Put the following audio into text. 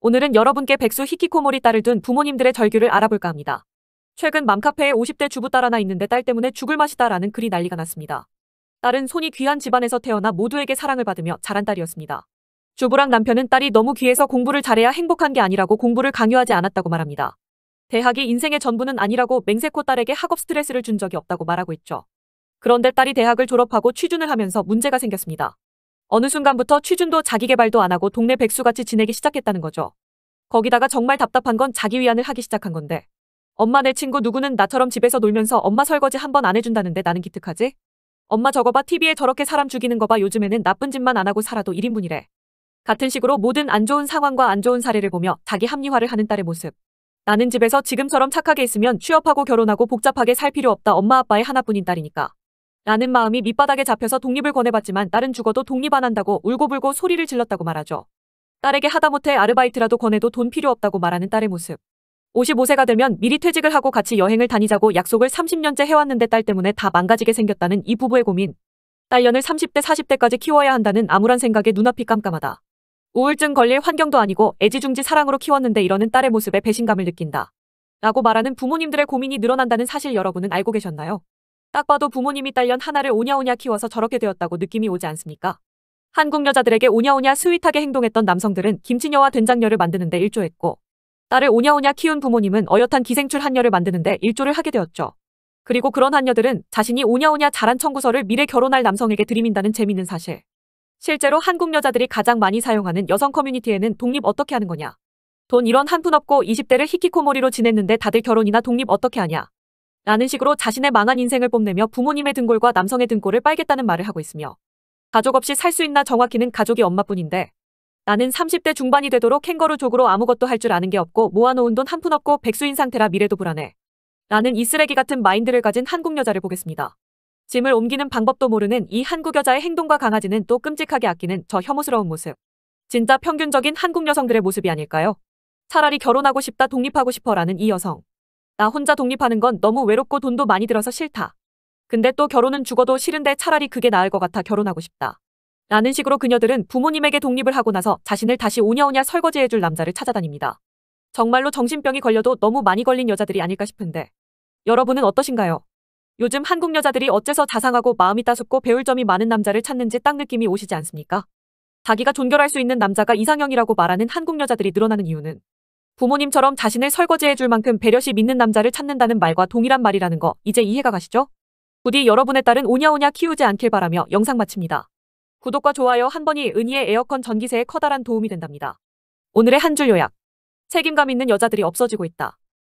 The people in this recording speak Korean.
오늘은 여러분께 백수 히키코모리 딸을 둔 부모님들의 절규를 알아볼까 합니다. 최근 맘카페에 50대 주부 딸 하나 있는데 딸 때문에 죽을 맛이다 라는 글이 난리가 났습니다. 딸은 손이 귀한 집안에서 태어나 모두에게 사랑을 받으며 자란 딸이었습니다. 주부랑 남편은 딸이 너무 귀해서 공부를 잘해야 행복한 게 아니라고 공부를 강요하지 않았다고 말합니다. 대학이 인생의 전부는 아니라고 맹세코 딸에게 학업 스트레스를 준 적이 없다고 말하고 있죠. 그런데 딸이 대학을 졸업하고 취준을 하면서 문제가 생겼습니다. 어느 순간부터 취준도 자기 개발도 안 하고 동네 백수같이 지내기 시작했다는 거죠. 거기다가 정말 답답한 건 자기 위안을 하기 시작한 건데. 엄마 내 친구 누구는 나처럼 집에서 놀면서 엄마 설거지 한 번 안 해준다는데 나는 기특하지? 엄마 저거 봐 TV에 저렇게 사람 죽이는 거 봐 요즘에는 나쁜 짓만 안 하고 살아도 1인분이래. 같은 식으로 모든 안 좋은 상황과 안 좋은 사례를 보며 자기 합리화를 하는 딸의 모습. 나는 집에서 지금처럼 착하게 있으면 취업하고 결혼하고 복잡하게 살 필요 없다 엄마 아빠의 하나뿐인 딸이니까. 라는 마음이 밑바닥에 잡혀서 독립을 권해봤지만 딸은 죽어도 독립 안 한다고 울고불고 소리를 질렀다고 말하죠. 딸에게 하다못해 아르바이트라도 권해도 돈 필요 없다고 말하는 딸의 모습. 55세가 되면 미리 퇴직을 하고 같이 여행을 다니자고 약속을 30년째 해왔는데 딸 때문에 다 망가지게 생겼다는 이 부부의 고민. 딸년을 30대 40대까지 키워야 한다는 암울한 생각에 눈앞이 깜깜하다. 우울증 걸릴 환경도 아니고 애지중지 사랑으로 키웠는데 이러는 딸의 모습에 배신감을 느낀다. 라고 말하는 부모님들의 고민이 늘어난다는 사실 여러분은 알고 계셨나요? 딱 봐도 부모님이 딸년 하나를 오냐오냐 키워서 저렇게 되었다고 느낌이 오지 않습니까? 한국 여자들에게 오냐오냐 스윗하게 행동했던 남성들은 김치녀와 된장녀를 만드는데 일조했고 딸을 오냐오냐 키운 부모님은 어엿한 기생출 한녀를 만드는데 일조를 하게 되었죠. 그리고 그런 한녀들은 자신이 오냐오냐 잘한 청구서를 미래 결혼할 남성에게 들이민다는 재미는 사실. 실제로 한국 여자들이 가장 많이 사용하는 여성 커뮤니티에는 독립 어떻게 하는 거냐. 돈 이런 한 푼 없고 20대를 히키코모리로 지냈는데 다들 결혼이나 독립 어떻게 하냐. 라는 식으로 자신의 망한 인생을 뽐내며 부모님의 등골과 남성의 등골을 빨겠다는 말을 하고 있으며 가족 없이 살 수 있나 정확히는 가족이 엄마뿐인데 나는 30대 중반이 되도록 캥거루족으로 아무것도 할 줄 아는 게 없고 모아놓은 돈 한 푼 없고 백수인 상태라 미래도 불안해. 라는 이 쓰레기 같은 마인드를 가진 한국 여자를 보겠습니다. 짐을 옮기는 방법도 모르는 이 한국 여자의 행동과 강아지는 또 끔찍하게 아끼는 저 혐오스러운 모습. 진짜 평균적인 한국 여성들의 모습이 아닐까요? 차라리 결혼하고 싶다 독립하고 싶어라는 이 여성. 나 혼자 독립하는 건 너무 외롭고 돈도 많이 들어서 싫다. 근데 또 결혼은 죽어도 싫은데 차라리 그게 나을 것 같아 결혼하고 싶다. 라는 식으로 그녀들은 부모님에게 독립을 하고 나서 자신을 다시 오냐오냐 설거지해줄 남자를 찾아다닙니다. 정말로 정신병이 걸려도 너무 많이 걸린 여자들이 아닐까 싶은데 여러분은 어떠신가요? 요즘 한국 여자들이 어째서 자상하고 마음이 따숩고 배울 점이 많은 남자를 찾는지 딱 느낌이 오시지 않습니까? 자기가 존결할 수 있는 남자가 이상형이라고 말하는 한국 여자들이 늘어나는 이유는 부모님처럼 자신을 설거지해줄 만큼 배려시믿는 남자를 찾는다는 말과 동일한 말이라는 거 이제 이해가 가시죠? 부디 여러분의 딸은 오냐오냐 키우지 않길 바라며 영상 마칩니다. 구독과 좋아요 한 번이 은희의 에어컨 전기세에 커다란 도움이 된답니다. 오늘의 한 줄 요약. 책임감 있는 여자들이 없어지고 있다.